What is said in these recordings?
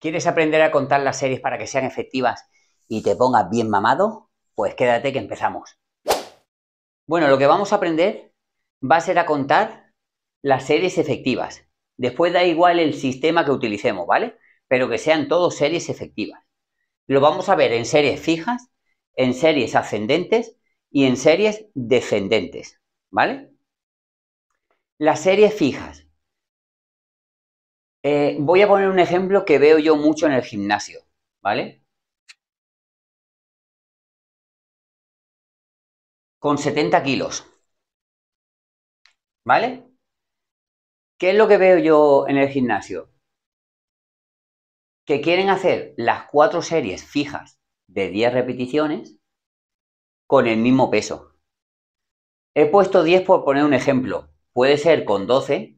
¿Quieres aprender a contar las series para que sean efectivas y te pongas bien mamado? Pues quédate que empezamos. Bueno, lo que vamos a aprender va a ser a contar las series efectivas. Después da igual el sistema que utilicemos, ¿vale? Pero que sean todos series efectivas. Lo vamos a ver en series fijas, en series ascendentes y en series descendentes, ¿vale? Las series fijas eh, voy a poner un ejemplo que veo yo mucho en el gimnasio, ¿vale? Con 70 kilos, ¿vale? ¿Qué es lo que veo yo en el gimnasio? Que quieren hacer las cuatro series fijas de 10 repeticiones con el mismo peso. He puesto 10 por poner un ejemplo. Puede ser con 12,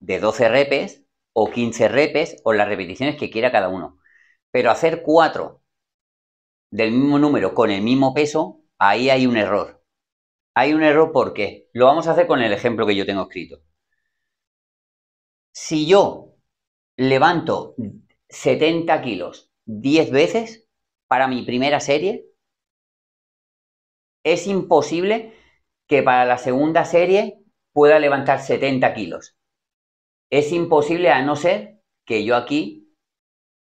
de 12 repes, o 15 repes o las repeticiones que quiera cada uno. Pero hacer cuatro del mismo número con el mismo peso, ahí hay un error. Hay un error porque lo vamos a hacer con el ejemplo que yo tengo escrito. Si yo levanto 70 kilos 10 veces para mi primera serie, es imposible que para la segunda serie pueda levantar 70 kilos. Es imposible a no ser que yo aquí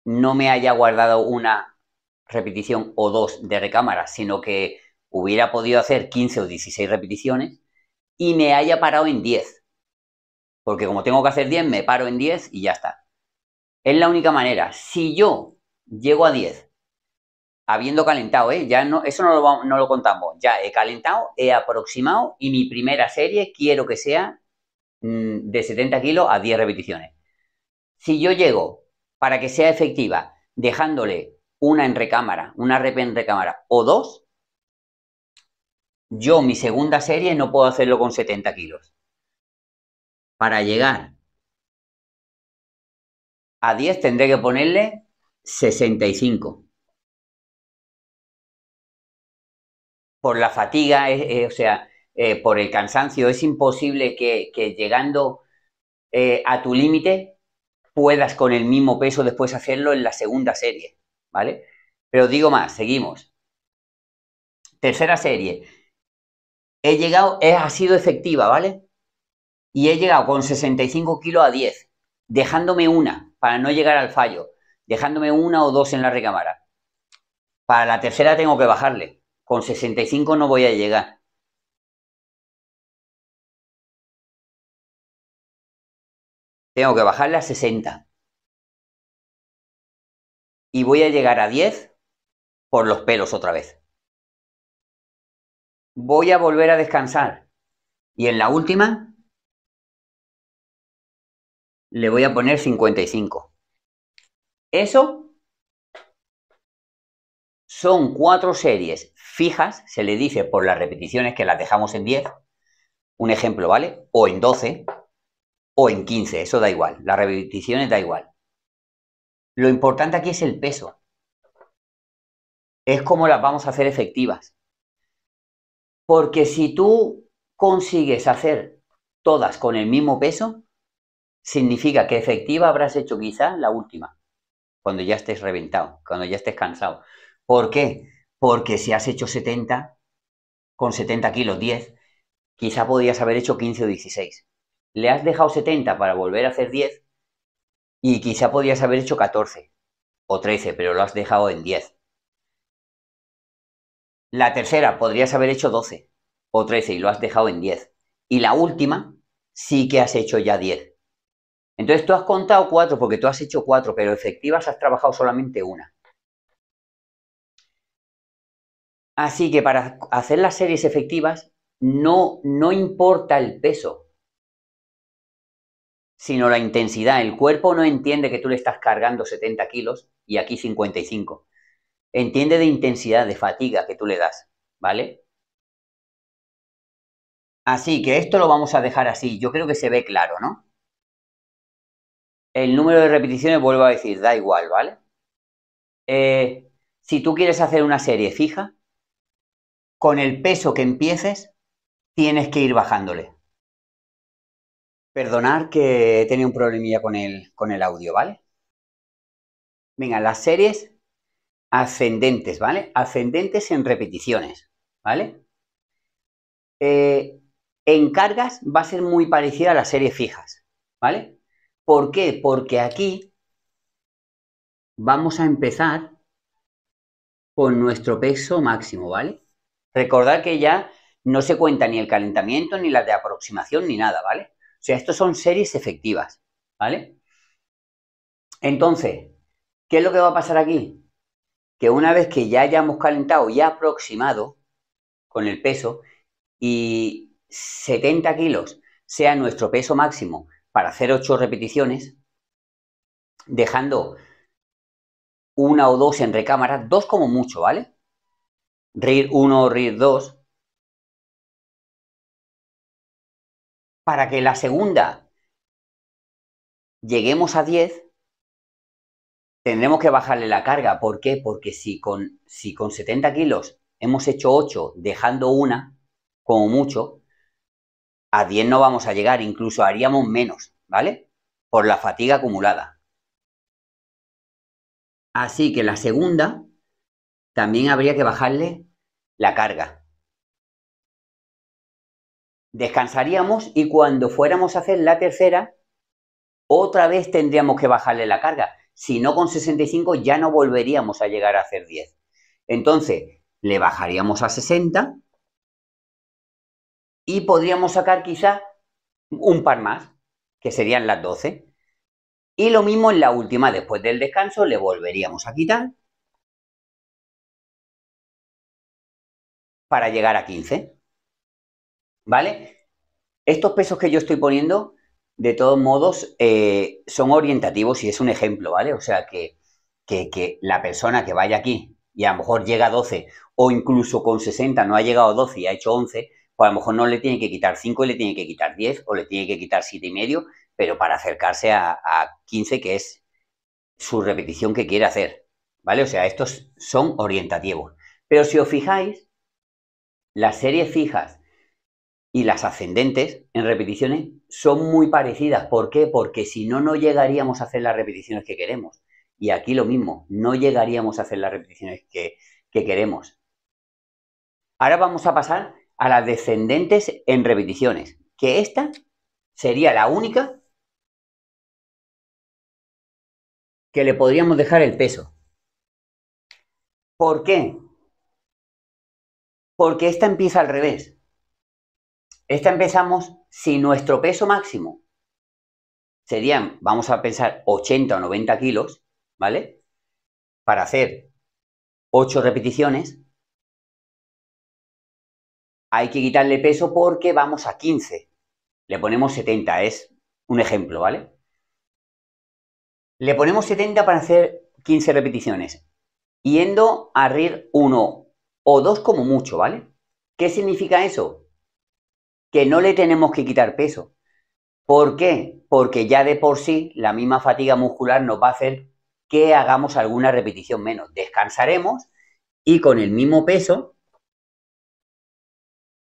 no me haya guardado una repetición o dos de recámara, sino que hubiera podido hacer 15 o 16 repeticiones y me haya parado en 10. Porque como tengo que hacer 10, me paro en 10 y ya está. Es la única manera. Si yo llego a 10, habiendo calentado, ¿eh? ya no, eso no lo, no lo contamos, ya he calentado, he aproximado y mi primera serie quiero que sea Mm, de 70 kilos a 10 repeticiones. Si yo llego, para que sea efectiva, dejándole una en recámara, una rep en recámara o dos, yo mi segunda serie no puedo hacerlo con 70 kilos. Para llegar a 10 tendré que ponerle 65. Por la fatiga, o sea, eh, por el cansancio, es imposible que, llegando eh, a tu límite puedas con el mismo peso después hacerlo en la segunda serie, ¿vale? Pero digo más, seguimos. Tercera serie. He llegado, ha sido efectiva, ¿vale? Y he llegado con 65 kilos a 10, dejándome una para no llegar al fallo, dejándome una o dos en la recámara. Para la tercera tengo que bajarle. Con 65 no voy a llegar. tengo que bajarle a 60. Y voy a llegar a 10 por los pelos otra vez. Voy a volver a descansar. Y en la última le voy a poner 55. Eso son cuatro series fijas, se le dice por las repeticiones que las dejamos en 10, un ejemplo, ¿vale? O en 12, o en 15, eso da igual, las repeticiones da igual. Lo importante aquí es el peso. Es cómo las vamos a hacer efectivas. Porque si tú consigues hacer todas con el mismo peso, significa que efectiva habrás hecho quizá la última, cuando ya estés reventado, cuando ya estés cansado. ¿Por qué? Porque si has hecho 70, con 70 kilos 10, quizá podías haber hecho 15 o 16 le has dejado 70 para volver a hacer 10 y quizá podrías haber hecho 14 o 13, pero lo has dejado en 10. La tercera, podrías haber hecho 12 o 13 y lo has dejado en 10. Y la última, sí que has hecho ya 10. Entonces tú has contado 4 porque tú has hecho 4, pero efectivas has trabajado solamente una. Así que para hacer las series efectivas no, no importa el peso, sino la intensidad. El cuerpo no entiende que tú le estás cargando 70 kilos y aquí 55. Entiende de intensidad, de fatiga que tú le das, ¿vale? Así que esto lo vamos a dejar así. Yo creo que se ve claro, ¿no? El número de repeticiones, vuelvo a decir, da igual, ¿vale? Eh, si tú quieres hacer una serie fija, con el peso que empieces, tienes que ir bajándole. Perdonar que he tenido un problemilla con el, con el audio, ¿vale? Venga, las series ascendentes, ¿vale? Ascendentes en repeticiones, ¿vale? Eh, en cargas va a ser muy parecida a las series fijas, ¿vale? ¿Por qué? Porque aquí vamos a empezar con nuestro peso máximo, ¿vale? Recordad que ya no se cuenta ni el calentamiento, ni la de aproximación, ni nada, ¿vale? O sea, estos son series efectivas, ¿vale? Entonces, ¿qué es lo que va a pasar aquí? Que una vez que ya hayamos calentado y aproximado con el peso y 70 kilos sea nuestro peso máximo para hacer 8 repeticiones, dejando una o dos en recámara, dos como mucho, ¿vale? RIR 1 o RIR 2, para que la segunda lleguemos a 10, tendremos que bajarle la carga. ¿Por qué? Porque si con, 70 kilos hemos hecho 8 dejando una, como mucho, a 10 no vamos a llegar, incluso haríamos menos, ¿vale? Por la fatiga acumulada. Así que la segunda también habría que bajarle la carga descansaríamos y cuando fuéramos a hacer la tercera, otra vez tendríamos que bajarle la carga. Si no, con 65 ya no volveríamos a llegar a hacer 10. Entonces, le bajaríamos a 60 y podríamos sacar quizá un par más, que serían las 12. Y lo mismo en la última, después del descanso, le volveríamos a quitar para llegar a 15. ¿Vale? Estos pesos que yo estoy poniendo, de todos modos, eh, son orientativos y es un ejemplo, ¿vale? O sea, que, la persona que vaya aquí y a lo mejor llega a 12 o incluso con 60 no ha llegado a 12 y ha hecho 11, pues a lo mejor no le tiene que quitar 5 y le tiene que quitar 10 o le tiene que quitar 7,5, y medio, pero para acercarse a, a 15 que es su repetición que quiere hacer, ¿vale? O sea, estos son orientativos. Pero si os fijáis, las series fijas y las ascendentes en repeticiones son muy parecidas. ¿Por qué? Porque si no, no llegaríamos a hacer las repeticiones que queremos. Y aquí lo mismo, no llegaríamos a hacer las repeticiones que, queremos. Ahora vamos a pasar a las descendentes en repeticiones, que esta sería la única que le podríamos dejar el peso. ¿Por qué? Porque esta empieza al revés. Esta empezamos si nuestro peso máximo serían, vamos a pensar, 80 o 90 kilos, ¿vale? Para hacer 8 repeticiones, hay que quitarle peso porque vamos a 15. Le ponemos 70, es un ejemplo, ¿vale? Le ponemos 70 para hacer 15 repeticiones, yendo a RIR 1 o 2 como mucho, ¿vale? ¿Qué significa eso? que no le tenemos que quitar peso. ¿Por qué? Porque ya de por sí la misma fatiga muscular nos va a hacer que hagamos alguna repetición menos. Descansaremos y con el mismo peso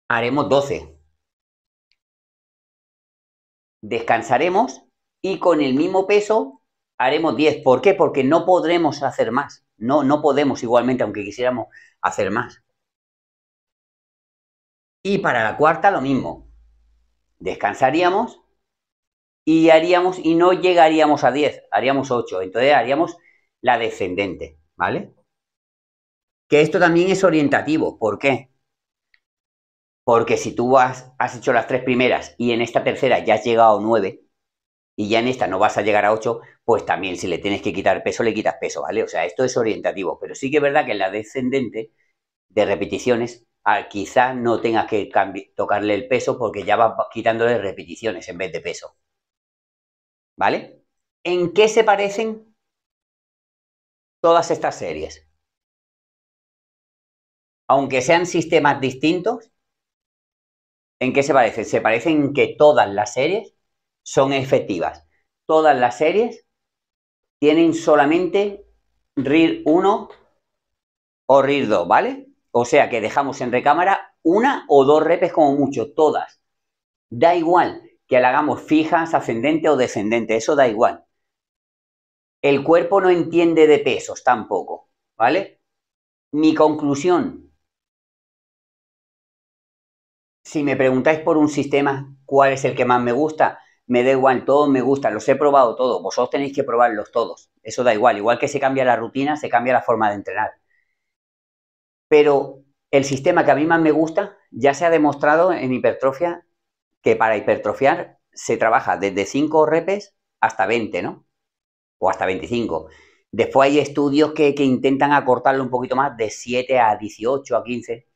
haremos 12. Descansaremos y con el mismo peso haremos 10. ¿Por qué? Porque no podremos hacer más. No, no podemos igualmente, aunque quisiéramos hacer más. Y para la cuarta lo mismo. Descansaríamos y haríamos y no llegaríamos a 10, haríamos 8. Entonces haríamos la descendente, ¿vale? Que esto también es orientativo. ¿Por qué? Porque si tú has, has hecho las tres primeras y en esta tercera ya has llegado a 9 y ya en esta no vas a llegar a 8, pues también si le tienes que quitar peso, le quitas peso, ¿vale? O sea, esto es orientativo. Pero sí que es verdad que en la descendente de repeticiones quizás no tengas que tocarle el peso porque ya vas quitándole repeticiones en vez de peso. ¿Vale? ¿En qué se parecen todas estas series? Aunque sean sistemas distintos, ¿en qué se parecen? Se parecen que todas las series son efectivas. Todas las series tienen solamente RIR 1 o RIR 2, ¿vale? O sea que dejamos en recámara una o dos repes como mucho, todas. Da igual que la hagamos fijas, ascendente o descendente, eso da igual. El cuerpo no entiende de pesos tampoco, ¿vale? Mi conclusión, si me preguntáis por un sistema, ¿cuál es el que más me gusta? Me da igual, todos me gustan, los he probado todos, vosotros tenéis que probarlos todos, eso da igual, igual que se cambia la rutina, se cambia la forma de entrenar. Pero el sistema que a mí más me gusta ya se ha demostrado en hipertrofia que para hipertrofiar se trabaja desde 5 repes hasta 20, ¿no? O hasta 25. Después hay estudios que, intentan acortarlo un poquito más, de 7 a 18, a 15.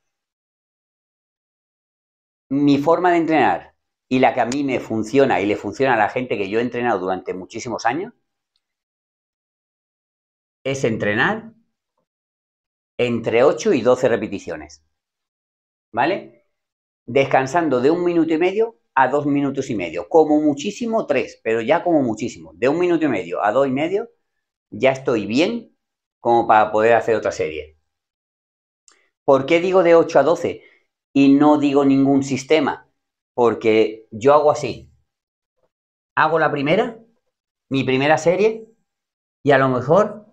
Mi forma de entrenar y la que a mí me funciona y le funciona a la gente que yo he entrenado durante muchísimos años es entrenar entre 8 y 12 repeticiones. ¿Vale? Descansando de un minuto y medio a dos minutos y medio. Como muchísimo tres, pero ya como muchísimo. De un minuto y medio a dos y medio ya estoy bien como para poder hacer otra serie. ¿Por qué digo de 8 a 12 y no digo ningún sistema? Porque yo hago así. Hago la primera, mi primera serie, y a lo mejor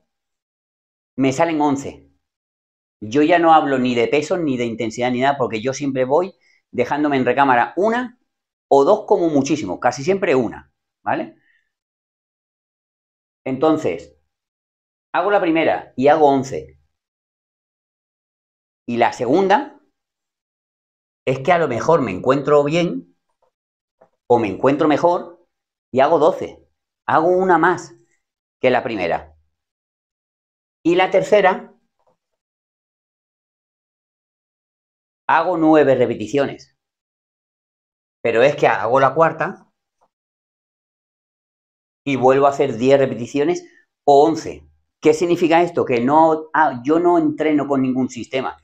me salen 11. Yo ya no hablo ni de peso ni de intensidad, ni nada, porque yo siempre voy dejándome en recámara una o dos como muchísimo, casi siempre una, ¿vale? Entonces, hago la primera y hago 11. Y la segunda es que a lo mejor me encuentro bien o me encuentro mejor y hago 12. Hago una más que la primera. Y la tercera hago nueve repeticiones. Pero es que hago la cuarta y vuelvo a hacer diez repeticiones o once. ¿Qué significa esto? Que no, ah, yo no entreno con ningún sistema.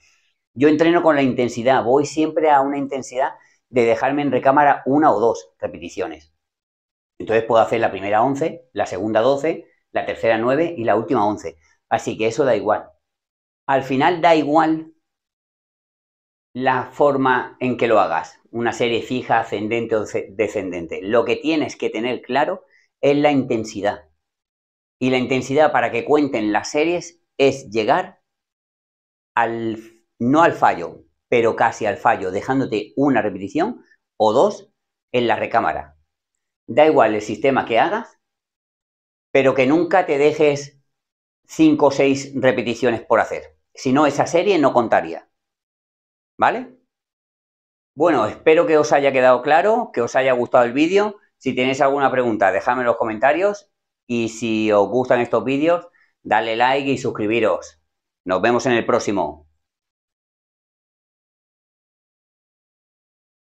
Yo entreno con la intensidad. Voy siempre a una intensidad de dejarme en recámara una o dos repeticiones. Entonces puedo hacer la primera 11, la segunda 12, la tercera 9 y la última 11. Así que eso da igual. Al final da igual la forma en que lo hagas, una serie fija, ascendente o descendente. Lo que tienes que tener claro es la intensidad. Y la intensidad para que cuenten las series es llegar al, no al fallo, pero casi al fallo, dejándote una repetición o dos en la recámara. Da igual el sistema que hagas, pero que nunca te dejes cinco o seis repeticiones por hacer. Si no, esa serie no contaría. ¿Vale? Bueno, espero que os haya quedado claro, que os haya gustado el vídeo. Si tenéis alguna pregunta, dejadme en los comentarios. Y si os gustan estos vídeos, dale like y suscribiros. Nos vemos en el próximo.